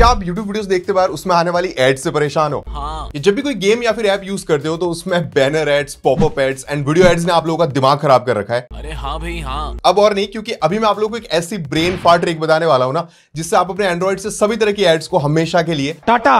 क्या आप YouTube videos देखते बार उसमें आने वाली एड से परेशान हो हाँ। जब भी कोई गेम या फिर ऐप यूज करते हो तो उसमें banner ads popup ads and video ads ने आप लोगों का दिमाग खराब कर रखा है अरे हाँ भाई हाँ अब और नहीं क्योंकि अभी मैं आप लोगों को एक ऐसी ब्रेन फाट रेक बताने वाला हूँ ना जिससे आप अपने एंड्रॉइड से सभी तरह की एड्स को हमेशा के लिए टाटा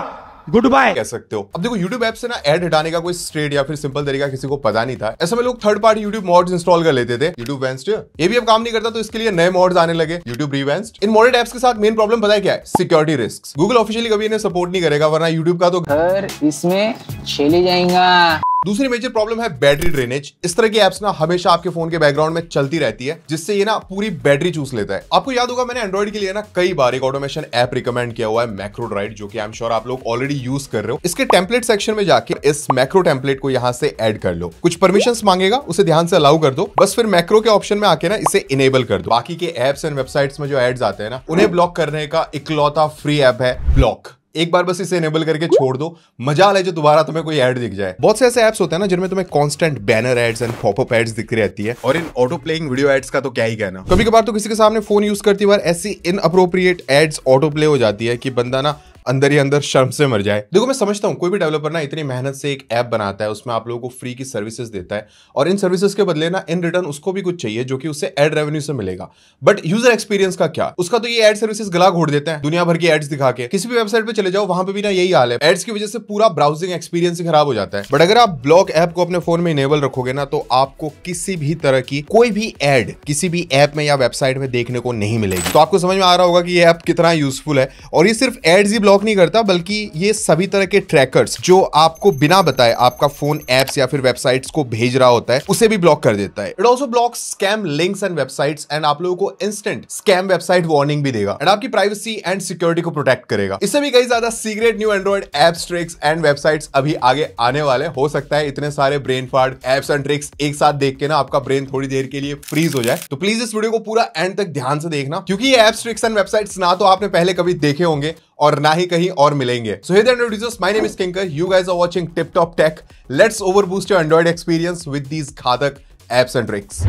गुड बाय कह सकते हो अब देखो YouTube ऐप से ना एड हटाने का कोई स्ट्रेट या फिर सिंपल तरीका किसी को पता नहीं था ऐसे में लोग third party YouTube mods install कर लेते थे YouTube वेंस्ट ये भी अब काम नहीं करता तो इसके लिए नए मॉड्स आने लगे YouTube रिवेंस्ड इन मॉडेड एप्स के साथ मेन प्रॉब्लम पता है क्या है सिक्योरिटी रिस्क गूगल ऑफिशियली कभी इन्हें सपोर्ट नहीं करेगा वरना यूट्यूब का तो घर इसमें छेले जाएगा दूसरी मेजर प्रॉब्लम है बैटरी ड्रेनेज इस तरह की एप्स ना हमेशा आपके फोन के बैकग्राउंड में चलती रहती है जिससे ये ना पूरी बैटरी चूस लेता है आपको याद होगा मैंने एंड्रॉइड के लिए ना कई बार एक ऑटोमेशन ऐप रिकमेंड किया हुआ है मैक्रो ड्राइड जो कि आई एम श्योर आप लोग ऑलरेडी यूज कर रहे हो इसके टेम्पलेट सेक्शन में जाके इस मैक्रो टेम्पलेट को यहाँ से एड कर लो कुछ परमिशन मांगेगा उसे ध्यान से अलाउ कर दो बस फिर मैक्रो के ऑप्शन में आके ना इसे इनेबल कर दो बाकी के एप्स एंड वेबसाइट्स में जो एड्स आते हैं ना उन्हें ब्लॉक करने का इकलौता फ्री एप है ब्लॉक एक बार बस इसे एनेबल करके छोड़ दो मजा ले जो दोबारा तुम्हें कोई ऐड दिख जाए बहुत से ऐसे ऐप्स होते हैं ना जिनमें तुम्हें constant banner ads and popup ads दिख रहती है और इन ऑटो प्लेइंग वीडियो एड्स का तो क्या ही कहना कभी कभार तो किसी के सामने फोन यूज करती बार ऐसी inappropriate ads auto play हो जाती है कि बंदा ना अंदर ही अंदर शर्म से मर जाए देखो मैं समझता हूँ कोई भी डेवलपर ना इतनी मेहनत से एक ऐप बनाता है उसमें आप लोगों को फ्री की सर्विसेज देता है और इन सर्विसेज के बदले ना इन रिटर्न उसको भी कुछ चाहिए जो कि उससे एड रेवेन्यू से मिलेगा बट यूजर एक्सपीरियंस का क्या उसका तो ये एड सर्विसेज गला घोड़ देते हैं दुनिया भर की एड्स दिखा के किसी भी वेबसाइट पर चले जाओ वहां पर भी ना यही हाल है एड्स की वजह से पूरा ब्राउजिंग एक्सपीरियंस खराब हो जाता है बट अगर आप ब्लॉक ऐप को अपने फोन में इनेबल रखोगे ना तो आपको किसी भी तरह की कोई भी एड किसी भी ऐप में या वेबसाइट में देखने को नहीं मिलेगी तो आपको समझ में आ रहा होगा कि ये ऐप कितना यूजफुल है और ये सिर्फ एड्स ही लॉक नहीं करता बल्कि ये सभी तरह के ट्रैकर्स जो आपको बिना बताए आपका फोन एप्स या फिर वेबसाइट्स को भेज रहा होता है उसे भी ब्लॉक कर देता है it also block scam links and websites and आप लोगों को इंस्टेंट स्कैम वेबसाइट वार्निंग भी देगा एंड आपकी प्राइवेसी एंड सिक्योरिटी को प्रोटेक्ट करेगा इससे भी कई ज्यादा secret new Android apps tricks and websites अभी आगे आने वाले हो सकता है इतने सारे ब्रेन फार्ड एप्स एंड ट्रिक्स एक साथ देख के ना आपका ब्रेन थोड़ी देर के लिए फ्रीज हो जाए तो प्लीज इस वीडियो को पूरा एंड तक ध्यान से देखना क्योंकि ये एप्स ट्रिक्स एंड वेबसाइट्स ना तो आपने पहले कभी देखे होंगे और ना ही कहीं और मिलेंगे so hey that my name is Kinkar you guys are watching Tip Top Tech let's over boost your Android experience with these घातक एप्स एंड ट्रिक्स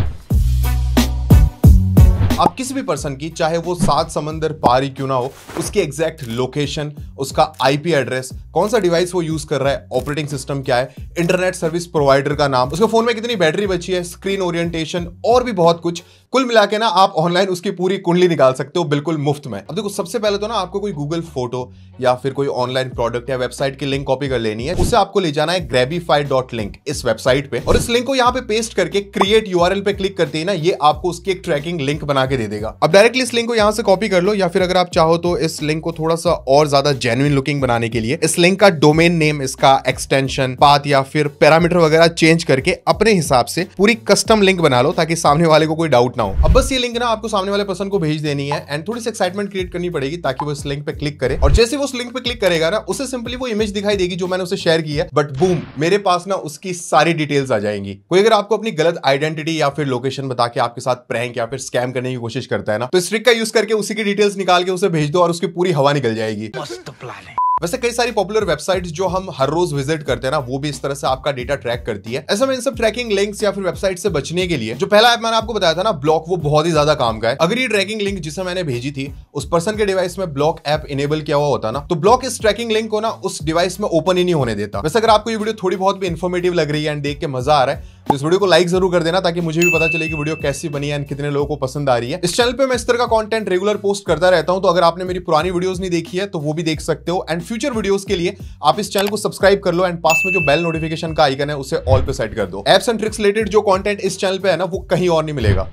आप किसी भी पर्सन की चाहे वो सात समंदर पार ही क्यों ना हो उसकी एग्जैक्ट लोकेशन उसका आईपी एड्रेस कौन सा डिवाइस वो यूज कर रहा है ऑपरेटिंग सिस्टम क्या है इंटरनेट सर्विस प्रोवाइडर का नाम उसके फोन में कितनी बैटरी बची है स्क्रीन ओरिएंटेशन और भी बहुत कुछ कुल मिला के ना आप ऑनलाइन उसकी पूरी कुंडली निकाल सकते हो बिल्कुल मुफ्त में अब देखो सबसे पहले तो ना आपको कोई गूगल फोटो या फिर कोई ऑनलाइन प्रोडक्ट या वेबसाइट की लिंक कॉपी कर लेनी है उसे आपको ले जाना है ग्रेबीफाई डॉट लिंक इस वेबसाइट पे और इस लिंक को यहाँ पे पेस्ट करके क्रिएट यू पे क्लिक करते ही ना ये आपको उसकी एक ट्रैकिंग लिंक बना के दे देगा अब डायरेक्टली इस लिंक को यहाँ से कॉपी कर लो या फिर अगर आप चाहो तो इस लिंक को थोड़ा सा और ज्यादा जेन्युन लुकिंग बनाने के लिए इस लिंक का डोमेन नेम इसका एक्सटेंशन पाथ या या फिर पैरामीटर वगैरह चेंज करके अपने हिसाब से पूरी कस्टम लिंक बना लो ताकि सामने वाले को कोई डाउट ना हो अब बस ये लिंक ना आपको सामने वाले पर्सन को भेज देनी है एंड थोड़ी सी एक्साइटमेंट क्रिएट करनी पड़ेगी ताकि वो इस लिंक पे क्लिक करे और जैसे वो उस लिंक पे क्लिक करेगा ना उसे सिंपली वो इमेज दिखाई देगी जो मैंने उसे शेयर की है बट बूम मेरे पास ना उसकी सारी डिटेल्स आ जाएंगी कोई अगर आपको अपनी गलत आइडेंटिटी या फिर लोकेशन बता के आपके साथ प्रैंक या फिर स्कैम करने की कोशिश करता है ना तो इस ट्रिक का यूज करके उसी की डिटेल्स निकाल के उसे भेज दो और उसकी पूरी हवा निकल जाएगी वैसे कई सारी पॉपुलर वेबसाइट जो हम हर रोज विजिट करते हैं ना वो भी इस तरह से आपका डेटा ट्रैक करती है ऐसे में इन सब ट्रैकिंग लिंक्स या फिर वेबसाइट से बचने के लिए जो पहला ऐप मैंने आपको बताया था ना ब्लॉक वो बहुत ही ज्यादा काम का है अगर ये ट्रैकिंग लिंक जिसे मैंने भेजी थी उस पर्सन के डिवाइस में ब्लॉक ऐप इनेबल किया हुआ होता ना तो ब्लॉक इस ट्रैकिंग लिंक को ना उस डिवाइस में ओपन ही नहीं होने देता वैसे अगर आपको ये वीडियो थोड़ी बहुत भी इन्फॉर्मेटिव लग रही है एंड देख के मजा आ रहा है तो इस वीडियो को लाइक जरूर कर देना ताकि मुझे भी पता चले कि वीडियो कैसी बनी है और कितने लोगों को पसंद आ रही है इस चैनल पे मैं इस तरह का कंटेंट रेगुलर पोस्ट करता रहता हूं तो अगर आपने मेरी पुरानी वीडियोस नहीं देखी है तो वो भी देख सकते हो एंड फ्यूचर वीडियोस के लिए आप इस चैनल को सब्सक्राइब कर लो एंड पास में जो बेल नोटिफिकेशन का आइकन है उसे ऑल पे सेट कर दो एप्स एंड ट्रिक्स रिलेटेड जो कॉन्टेंट इस चैनल पर है ना वो कहीं और नहीं मिलेगा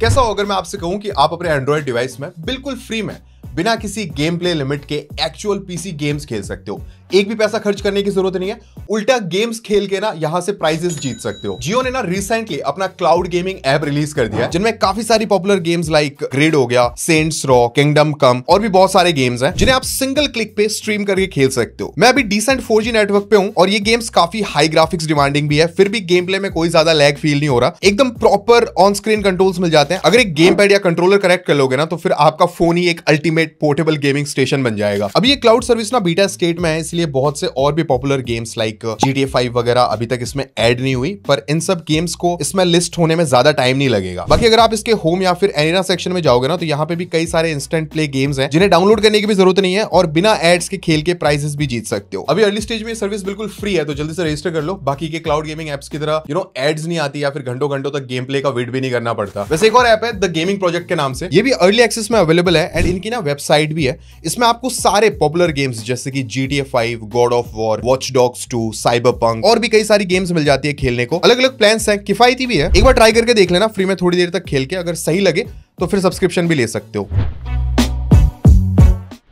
कैसा हो अगर मैं आपसे कहूं कि आप अपने एंड्रॉइड डिवाइस में बिल्कुल फ्री में बिना किसी गेम प्ले लिमिट के एक्चुअल पीसी गेम्स खेल सकते हो एक भी पैसा खर्च करने की जरूरत नहीं है उल्टा गेम्स खेल के ना यहाँ से प्राइजेस जीत सकते हो जियो ने ना रिसेंटली अपना क्लाउड गेमिंग ऐप रिलीज कर दिया है जिनमें काफी सारी पॉपुलर गेम्स लाइक ग्रेड हो गया सेंट्स रॉ किंगडम कम और भी बहुत सारे गेम्स हैं जिन्हें आप सिंगल क्लिक पे स्ट्रीम करके खेल सकते हो मैं अभी डिसेंट फोर नेटवर्क पे हूँ और ये गेम्स काफी हाई ग्राफिक्स डिमांडिंग भी है फिर भी गेम प्ले में कोई ज्यादा लैग फील नहीं हो रहा एकदम प्रॉपर ऑन स्क्रीन कंट्रोल्स मिल जाते हैं अगर एक गेम पैड या कंट्रोलर कनेक्ट कर लोगे ना तो फिर आपका फोन ही एक ultimate ultimate portable gaming station बन जाएगा अभी ये क्लाउड सर्विस ना बीटा स्टेट में है इसलिए बहुत से और भी popular games like G five वगैरह अभी तक इसमें एड नहीं हुई पर इन सब गेम्स को इसमें लिस्ट होने में ज्यादा टाइम नहीं लगेगा बाकी अगर आप इसके होम या फिर एनिरा सेक्शन में जाओगे ना तो यहाँ पे भी कई सारे इंस्टेंट प्ले गेम्स हैं जिन्हें डाउनलोड करने की भी जरूरत नहीं है और बिना एड्स के खेल के प्राइजेस भी जीत सकते हो अभी अर्ली स्टेज में सर्विस बिल्कुल फ्री है तो जल्दी से रजिस्टर कर लो बाकी के क्लाउड गेमिंग एप्स की तरह यू नो एड्स नहीं आती या फिर घंटों घंटों तक गेम प्ले का वेट भी नहीं करना पड़ता वैसे एक और ऐप है द गेमिंग प्रोजेक्ट के नाम से ये भी अर्ली एक्सेस में अवेलेबल है एंड इनकी ना वेबसाइट भी है इसमें आपको सारे पॉपुलर गेम्स जैसे कि G T A five God of War Watch Dogs two Cyberpunk और भी कई सारी गेम्स मिल जाती है खेलने को अलग अलग प्लान है किफायती भी है एक बार ट्राई करके देख लेना फ्री में थोड़ी देर तक खेल के अगर सही लगे तो फिर सब्सक्रिप्शन भी ले सकते हो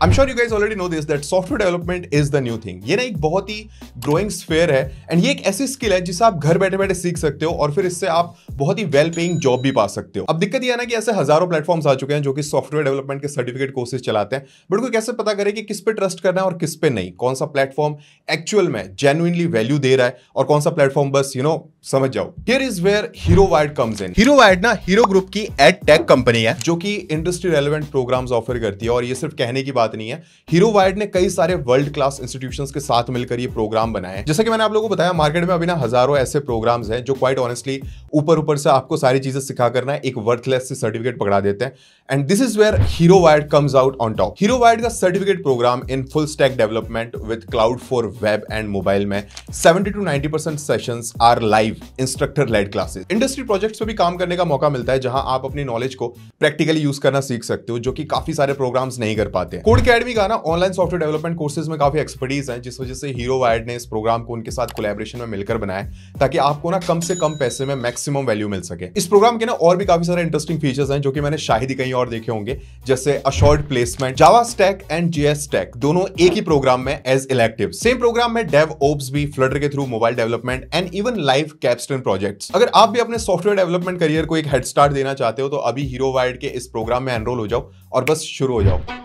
I am sure you guys already know this that software development is the new thing ये ना एक बहुत ही ग्रोइंग स्फेयर है एंड ये एक ऐसी स्किल है जिसे आप घर बैठे बैठे सीख सकते हो और फिर इससे आप बहुत ही वेल पेइंग जॉब भी पा सकते हो अब दिक्कत यह है ना कि ऐसे हजारों प्लेटफॉर्म्स आ चुके हैं जो कि सॉफ्टवेयर डेवलपमेंट के सर्टिफिकेट कोर्सेज चलाते हैं बट कोई कैसे पता करें कि किस पे ट्रस्ट करना है और किस पे नहीं कौन सा प्लेटफॉर्म एक्चुअल में जेन्युइनली वैल्यू दे रहा है और कौन सा प्लेटफॉर्म बस यू you नो know, समझ जाओ here is where Hero Vired comes in Hero Vired ना हीरो ग्रुप की एड टेक कंपनी है जो कि इंडस्ट्री रेलिवेंट प्रोग्राम्स ऑफर करती है और ये सिर्फ कहने की बात नहीं है हीरो वाइड ने कई सारे वर्ल्ड क्लास इंस्टीट्यूशन के साथ मिलकर ये प्रोग्राम बनाए जैसे कि मैंने आप लोगों को बताया मार्केट में अभी ना हजारों ऐसे प्रोग्राम है जो क्वाइट ऑनेस्टली ऊपर ऊपर से आपको सारी चीजें सिखा करना है एक वर्थलेस से सर्टिफिकेट पकड़ा देते हैं and this is where Hero Vired comes out on top Hero Vired का certificate program in full stack development with cloud for web and mobile में seventy two ninety percent session are live instructor led classes industry projects में भी काम करने का मौका मिलता है जहां आप अपनी नॉलेज को प्रैक्टिकली यूज करना सीख सकते हो जो कि काफी सारे प्रोग्राम्स नहीं कर पाते हैं कोड अकेडमी का ना ऑनलाइन सॉफ्टवेयर डेवलपमेंट कोर्सेज में काफी एक्सपर्टीज है जिस वजह से हीरो वायर्ड ने इस प्रोग्राम को उनके साथ कोलेबरेशन में मिलकर बनाया ताकि आपको ना कम से कम पैसे में मैक्सिमम वैल्यू मिल सके इस प्रोग्राम के ना और भी काफी सारे इंटरेस्टिंग फीचर्स हैं जो कि मैंने शायद ही कहीं और देखे होंगे जैसे assured placement Java stack and GS stack दोनों एक ही प्रोग्राम में एज इलेक्टिव सेम प्रोग्राम में डेव ओप्स भी फ्लडर के through mobile development and even live capstone project अगर आप भी अपने सॉफ्टवेयर डेवलपमेंट करियर को एक हेड स्टार्ट देना चाहते हो तो अभी हीरो वायर्ड के इस प्रोग्राम में एनरोल हो जाओ और बस शुरू हो जाओ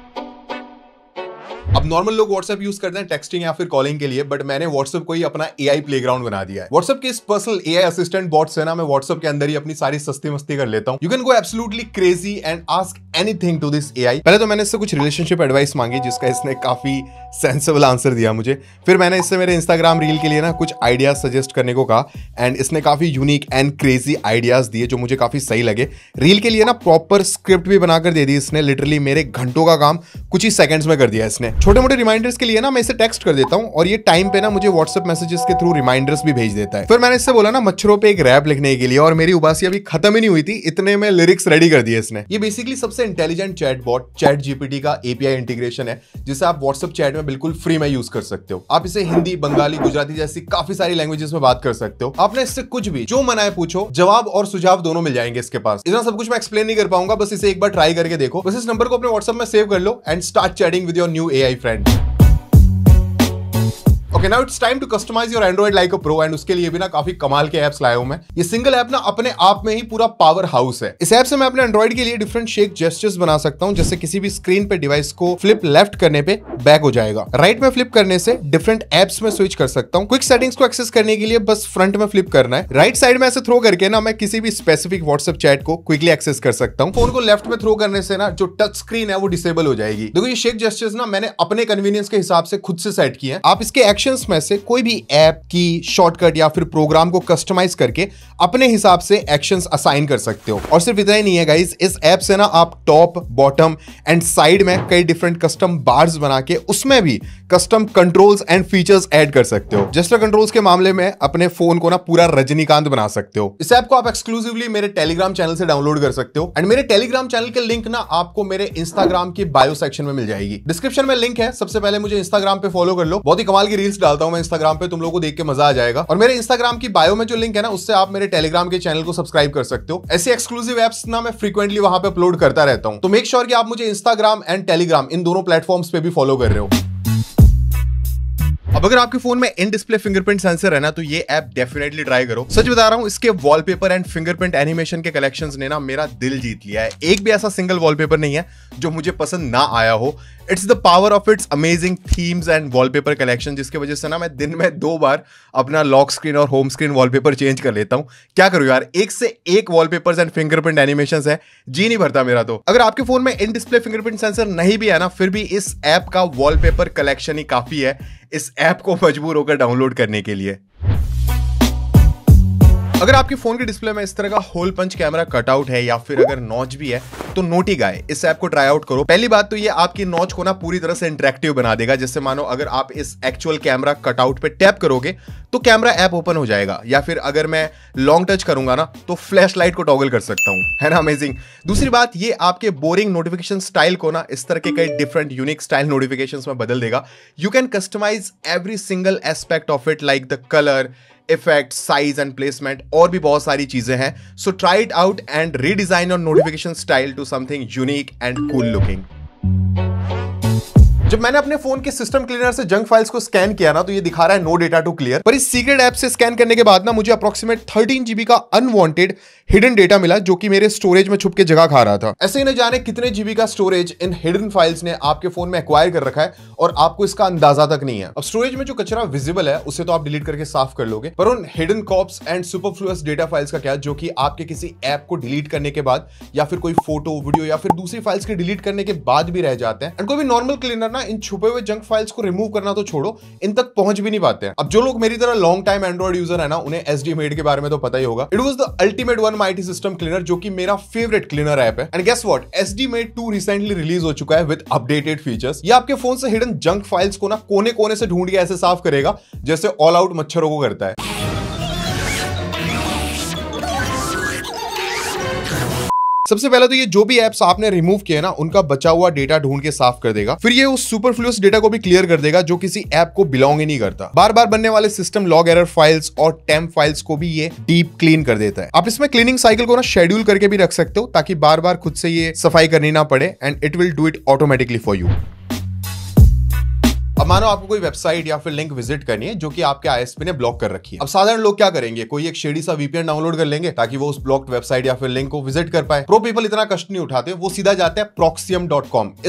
अब नॉर्मल लोग व्हाट्सएप यूज करते हैं टेक्सटिंग या फिर कॉलिंग के लिए बट मैंने व्हाट्सएप को ही अपना एआई ग्राउंड बना दिया है व्हाट्सएप के इस personal A I assistant bots से ना मैं व्हाट्सएप के अंदर ही अपनी सारी सस्ती मस्ती कर लेता हूँ you can go absolutely crazy and ask anything to this AI पहले तो मैंने इससे कुछ रिलेशनशिप एडवाइस मांगी जिसका इसने काफी सेंसेबल आंसर दिया मुझे फिर मैंने इससे मेरे इंस्टाग्राम रील के लिए ना कुछ आइडियाज सजेस्ट करने को कहा एंड इसने काफी यूनिक एंड क्रेजी आइडियाज दिए जो मुझे काफी सही लगे रील के लिए ना प्रॉपर स्क्रिप्ट भी बनाकर दे दी इसने लिटरली मेरे घंटों का काम कुछ ही सेकेंड्स में कर दिया इसने है छोटे मोटे रिमाइंडर्स के लिए ना मैं इसे टेक्स्ट कर देता हूँ और ये टाइम पे ना मुझे व्हाट्सअप मैसेजेस के थ्रू रिमाइंडर्स भी भेज देता है फिर मैंने इससे बोला ना मच्छरों पे एक रैप लिखने के लिए और मेरी उबासी अभी खत्म ही नहीं हुई थी इतने में लिरिक्स रेडी कर दिए इसने ये बेसिकली सबसे intelligent chat bot ChatGPT का एपीआई इंटीग्रेशन है जिसे आप व्हाट्सएप चैट में बिल्कुल फ्री में यूज कर सकते हो आप इसे हिंदी बंगाली गुजराती जैसी काफी सारी लैंग्वेजेस में बात कर सकते हो आपने इससे कुछ भी जो मनाए पूछो जवाब और सुझाव दोनों मिल जाएंगे इसके पास इतना सब कुछ मैं एक्सप्लेन नहीं कर पाऊंगा बस इसे एक बार ट्राई करके देखो बस इस नंबर को अपने व्हाट्सएप में सेव कर लो and start chatting with your new a AI friend. Okay now it's time to customise your Android like a pro and उसके लिए भी ना काफी कमाल के एप्स लाए हूं मैं ये सिंगल ऐप ना अपने आप में ही पूरा पावर हाउस है इस ऐप से मैं अपने एंड्रॉइड के लिए डिफरेंट शेक जेस्टर्स बना सकता हूँ जैसे किसी भी स्क्रीन पे डिवाइस को फ्लिप लेफ्ट करने पे बैक हो जाएगा राइट right में फ्लिप करने से डिफरेंट एप्स में स्विच कर सकता हूँ क्विक सेटिंग्स को एक्सेस करने के लिए बस फ्रंट में फ्लिप करना है राइट right साइड में ऐसे थ्रो करके ना मैं किसी भी स्पेसिफिक व्हाट्सएप चैट को क्विकली एक्सेस कर सकता हूँ फोन को लेफ्ट में थ्रो करने से ना जो टच स्क्रीन है वो डिसेबल हो जाएगी देखो ये शेक जेस्टर्स ना मैंने अपने कन्वीनियंस के हिसाब से खुद से सेट किए हैं आप इसके एक्शन सेक्शन में से कोई भी ऐप की शॉर्टकट या फिर प्रोग्राम को कस्टमाइज करके अपने हिसाब से एक्शन असाइन कर सकते हो और सिर्फ इतना ही नहीं है गाइज इस ऐप से ना आप टॉप बॉटम एंड साइड में कई डिफरेंट कस्टम बार्स बना के उसमें भी custom controls and features add कर सकते हो जस्टर कंट्रोल्स के मामले में अपने फोन को ना पूरा रजनीकांत बना सकते हो इस ऐप को आप एक्सक्लूसिवली मेरे टेलीग्राम चैनल से डाउनलोड कर सकते हो एंड मेरे टेलीग्राम चैनल के लिंक ना आपको मेरे इंस्टाग्राम की बायो सेक्शन में मिल जाएगी डिस्क्रिप्शन में लिंक है सबसे पहले मुझे इंस्टाग्राम पे फॉलो कर लो बहुत ही कमाल की रील्स डालता हूँ मैं इंस्टाग्राम पे तुम लोग को देख के मजा आ जाएगा और मेरे इंस्टाग्राम की बायो में जो लिंक है ना उससे आप मेरे टेलीग्राम के चैनल को सब्सक्राइब कर सकते हो ऐसे एक्सक्लूसिव एप्स ना मैं फ्रीक्वेंटली वहां पे अपलोड करता रहता हूँ तो मेक श्योर की कि आप मुझे इंस्टाग्राम एंड टेलीग्राम इन दोनों प्लेटफॉर्म्स पे भी फॉलो कर रहे हो अब अगर आपके फोन में इन डिस्प्ले फिंगरप्रिंट सेंसर है ना तो ये ऐप डेफिनेटली ट्राई करो सच बता रहा हूँ इसके वॉलपेपर एंड फिंगरप्रिंट एनिमेशन के कलेक्शन ने ना मेरा दिल जीत लिया है एक भी ऐसा सिंगल वॉलपेपर नहीं है जो मुझे पसंद ना आया हो it's the power of it's amazing themes and wallpaper collection जिसके वजह से ना मैं दिन में दो बार अपना लॉक स्क्रीन और होम स्क्रीन वॉलपेपर चेंज कर लेता हूँ क्या करूँ यार एक से एक वॉलपेपर्स एंड फिंगरप्रिंट एनिमेशन है जी नहीं भरता मेरा तो अगर आपके फोन में इन डिस्प्ले फिंगरप्रिंट सेंसर नहीं भी है ना फिर भी इस ऐप का वॉलपेपर कलेक्शन ही काफी है इस ऐप को मजबूर होकर डाउनलोड करने के लिए अगर आपके फोन के डिस्प्ले में इस तरह का होल पंच कैमरा कटआउट है या फिर अगर नॉच भी है तो नोटी गाय इस ऐप को ट्राई आउट करो पहली बात तो ये आपकी नॉच को ना पूरी तरह से इंटरेक्टिव बना देगा जिससे मानो अगर आप इस एक्चुअल कैमरा कटआउट पे टैप करोगे तो कैमरा ऐप ओपन हो जाएगा या फिर अगर मैं लॉन्ग टच करूंगा ना तो फ्लैश लाइट को टॉगल कर सकता हूँ है ना अमेजिंग दूसरी बात ये आपके बोरिंग नोटिफिकेशन स्टाइल को ना इस तरह के कई डिफरेंट यूनिक स्टाइल नोटिफिकेशन में बदल देगा you can customise every single aspect of it like the colour effect size and placement और भी बहुत सारी चीजें हैं so try it out and redesign और notification style to something unique and cool looking जब मैंने अपने फोन के सिस्टम क्लीनर से जंक फाइल्स को स्कैन किया ना तो ये दिखा रहा है नो डेटा टू क्लियर पर इस सीक्रेट ऐप से स्कैन करने के बाद ना मुझे अप्रोक्सीमेट थर्टीन जीबी का अनवांटेड हिडन डेटा मिला जो कि मेरे स्टोरेज में छुप के जगह खा रहा था ऐसे ही न जाने कितने जीबी का स्टोरेज इन हिडन फाइल्स ने आपके फोन में एक्वायर कर रखा है और आपको इसका अंदाजा तक नहीं है अब स्टोरेज में जो कचरा विजिबल है उसे तो आप डिलीट करके साफ कर लोगे पर उन hidden cops and superfluous data files का क्या जो कि आपके किसी ऐप को डिलीट करने के बाद या फिर कोई फोटो वीडियो या फिर दूसरी फाइल्स के डिलीट करने के बाद भी रह जाते हैं एंड कोई भी नॉर्मल क्लीनर ना ना इन छुपे हुए जंक फाइल्स को रिमूव करना तो छोड़ो इन तक पहुंच भी नहीं पाते हैं अब जो लोग मेरी तरह लॉन्ग टाइम एंड्रॉइड यूजर है ना उन्हें एस मेड के बारे में तो पता ही होगा it was the ultimate one mighty system cleaner जो कि मेरा फेवरेट क्लीनर ऐप है and guess what S D Maid two recently release हो चुका है विद अपडेटेड फीचर्स ये आपके फोन से हिडन जंक फाइल्स को ना कोने कोने से ढूंढ के ऐसे साफ करेगा जैसे ऑल आउट मच्छरों को करता है सबसे पहले तो ये जो भी एप्स आपने रिमूव किए ना उनका बचा हुआ डेटा ढूंढ के साफ कर देगा फिर ये उस सुपरफ्लूस डेटा को भी क्लियर कर देगा जो किसी ऐप को बिलोंग ही नहीं करता बार बार बनने वाले सिस्टम लॉग एरर फाइल्स और टेम्प फाइल्स को भी ये डीप क्लीन कर देता है आप इसमें क्लीनिंग साइकिल को ना शेड्यूल करके भी रख सकते हो ताकि बार बार खुद से ये सफाई करनी ना पड़े and it will do it automatically for you मानो आपको कोई वेबसाइट या फिर लिंक विजिट करनी है जो कि आपके आईएसपी ने ब्लॉक कर रखी है अब साधारण लोग क्या करेंगे कोई एक शेडी सा वीपीएन डाउनलोड कर लेंगे ताकि वो उस ब्लॉक वेबसाइट या फिर लिंक को विजिट कर पाए प्रो पीपल इतना कष्ट नहीं उठाते वो सीधा जाते हैं प्रोक्सियम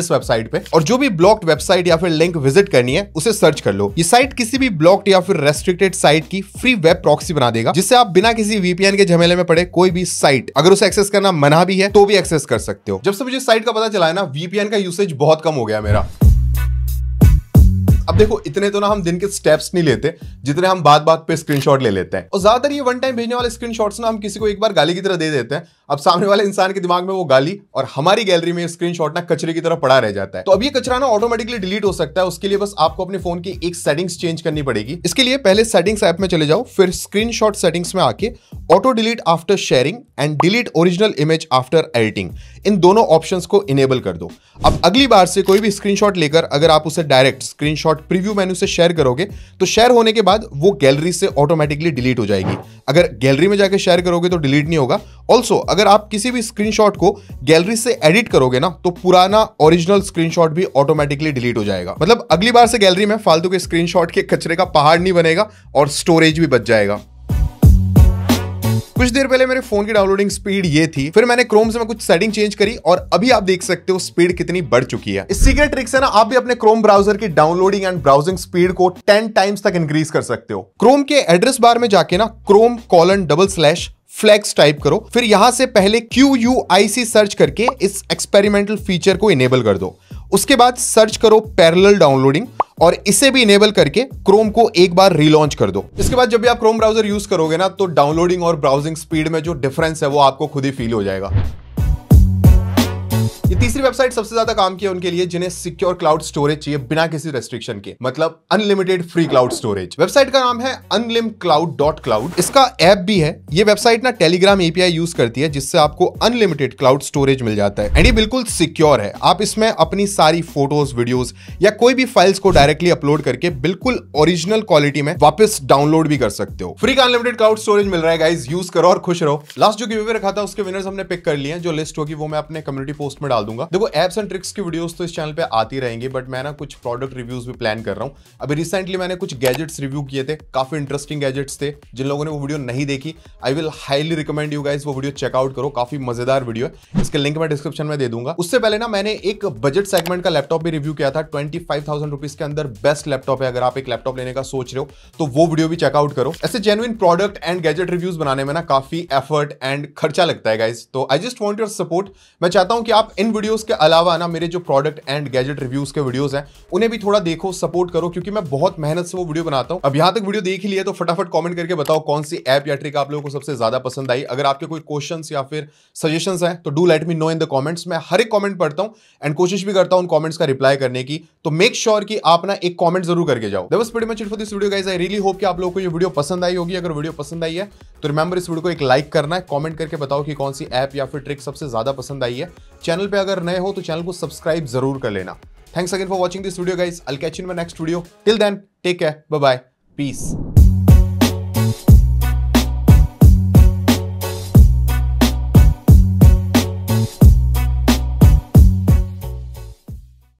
इस वेबसाइट पे और जो भी ब्लॉक्ड वेबसाइट या फिर लिंक विजिट करनी है उसे सर्च कर लो ये साइट किसी भी ब्लॉक्ड या फिर रेस्ट्रिक्टेड साइट की फ्री वेब प्रॉक्सी बना देगा जिससे आप बिना किसी वीपीएन के झमेले में पड़े कोई भी साइट अगर उसे एक्सेस करना मना भी है तो भी एक्सेस कर सकते हो जब से मुझे साइट का पता चला है ना वीपीएन का यूसेज बहुत कम हो गया मेरा अब देखो इतने तो ना हम दिन के स्टेप्स नहीं लेते जितने हम बात बात पे स्क्रीनशॉट ले लेते हैं और ज्यादातर ये वन टाइम भेजने वाले स्क्रीनशॉट्स ना हम किसी को एक बार गाली की तरह दे देते हैं अब सामने वाले इंसान के दिमाग में वो गाली और हमारी गैलरी में स्क्रीन ना कचरे की तरह पड़ा रह जाता है तो अब ये कचरा ना ऑटोमेटिकली डिलीट हो सकता है उसके लिए बस आपको अपने फोन की एक सेटिंग्स चेंज करनी पड़ेगी इसके लिए पहले सेटिंग्स ऐप में चले जाओ फिर स्क्रीन सेटिंग्स में आके auto delete after sharing and delete original image after editing इन दोनों ऑप्शन को इनेबल कर दो अब अगली बार से कोई भी स्क्रीन लेकर अगर आप उसे डायरेक्ट स्क्रीनशॉट प्रीव्यू मेन्यू से शेयर करोगे तो शेयर होने के बाद वो गैलरी से ऑटोमेटिकली डिलीट हो जाएगी अगर गैलरी में जाकर शेयर करोगे तो डिलीट नहीं होगा ऑल्सो अगर अगर आप किसी भी स्क्रीनशॉट को गैलरी से एडिट करोगे ना तो पुराना ओरिजिनल स्क्रीनशॉट भी ऑटोमेटिकली डिलीट हो जाएगा मतलब अगली बार से गैलरी में फालतू के स्क्रीनशॉट के कचरे का पहाड़ नहीं बनेगा और स्टोरेज भी बच जाएगा कुछ देर पहले मेरे फोन की डाउनलोडिंग स्पीड ये थी फिर मैंने क्रोम से मैं कुछ सेटिंग चेंज करी और अभी आप देख सकते हो स्पीड कितनी बढ़ चुकी है इस सीक्रेट ट्रिक से ना आप भी अपने क्रोम ब्राउजर की डाउनलोडिंग एंड ब्राउजिंग स्पीड को 10 टाइम्स तक इंक्रीज कर सकते हो क्रोम के एड्रेस बार में जाके ना Chrome colon double slash flags type करो फिर यहां से पहले Q U I C search करके इस एक्सपेरिमेंटल फीचर को इनेबल कर दो उसके बाद सर्च करो पैरेलल डाउनलोडिंग और इसे भी इनेबल करके क्रोम को एक बार रीलॉन्च कर दो इसके बाद जब भी आप क्रोम ब्राउजर यूज करोगे ना तो डाउनलोडिंग और ब्राउजिंग स्पीड में जो डिफरेंस है वो आपको खुद ही फील हो जाएगा ये तीसरी वेबसाइट सबसे ज्यादा काम किया उनके लिए जिन्हें सिक्योर क्लाउड स्टोरेज चाहिए बिना किसी रेस्ट्रिक्शन के मतलब unlimited free cloud storage website का नाम है अनलिम डॉट क्लाउड इसका ऐप भी है ये वेबसाइट ना टेलीग्राम एपीआई यूज करती है जिससे आपको अनलिमिटेड क्लाउड स्टोरेज मिल जाता है एंड ये बिल्कुल सिक्योर है आप इसमें अपनी सारी फोटोज वीडियोज या कोई भी फाइल्स को डायरेक्टली अपलोड करके बिल्कुल ओरिजिनल क्वालिटी में वापस डाउनलोड भी कर सकते हो फ्री का अनलिमिटेड क्लाउड स्टोरेज मिल रहा है गाइज यूज करो और खुश रहो लास्ट जो गिवे रखा था उसके विनर्स हमने पिक कर लिए जो लिस्ट होगी वो मैं अपने कम्युनिटी पोस्ट में डाल डाल दूंगा देखो एप्स एंड ट्रिक्स की वीडियोस तो इस चैनल पे आती रहेंगी बट मैं ना कुछ प्रोडक्ट रिव्यूज भी प्लान कर रहा हूँ अभी रिसेंटली मैंने कुछ गैजेट्स रिव्यू किए थे काफी इंटरेस्टिंग गैजेट्स थे जिन लोगों ने वो वीडियो नहीं देखी I will highly recommend you guys वो वीडियो चेकआउट करो काफी मजेदार वीडियो है इसके लिंक मैं डिस्क्रिप्शन में दे दूंगा उससे पहले ना मैंने एक बजट सेगमेंट का लैपटॉप भी रिव्यू किया था ट्वेंटी फाइव के अंदर बेस्ट लैपटॉप है अगर आप एक लैपटॉप लेने का सोच रहे हो तो वो वीडियो भी चेकआउट करो ऐसे genuine product and gadget reviews बनाने में ना काफी एफर्ट एंड खर्चा लगता है गाइज तो I just want your support मैं चाहता हूं कि आप इन वीडियोस के अलावा ना मेरे जो प्रोडक्ट एंड गैजेट रिव्यूज के वीडियोस हैं उन्हें भी थोड़ा देखो सपोर्ट करो क्योंकि मैं बहुत मेहनत से वो वीडियो बनाता हूं अब यहां तक वीडियो देख ही लिया तो फटाफट कमेंट करके बताओ कौन सी ऐप या ट्रिक आप लोगों को सबसे ज्यादा पसंद आई अगर आपके कोई क्वेश्चन या फिर सजेशन है तो do let me know in the comments मैं हर एक कॉमेंट पढ़ता हूँ एंड कोशिश भी करता हूँ उन कॉमेंट्स का रिप्लाई करने की तो मेक श्योर sure कि आप ना एक कॉमेंट जरूर करके जाओ दस पड़ी मैं चिटफो this video guys I really hope कि आप लोगों को ये वीडियो पसंद आई होगी अगर वीडियो पसंद आई है तो रिमेंबर इस वीडियो को एक लाइक करना है कॉमेंट करके बताओ कि कौन सी ऐप या फिर ट्रिक सबसे ज्यादा पसंद आई है चैनल पे अगर नए हो तो चैनल को सब्सक्राइब जरूर कर लेना thanks again for watching this video guys I'll catch in my next video till then take care bye bye piece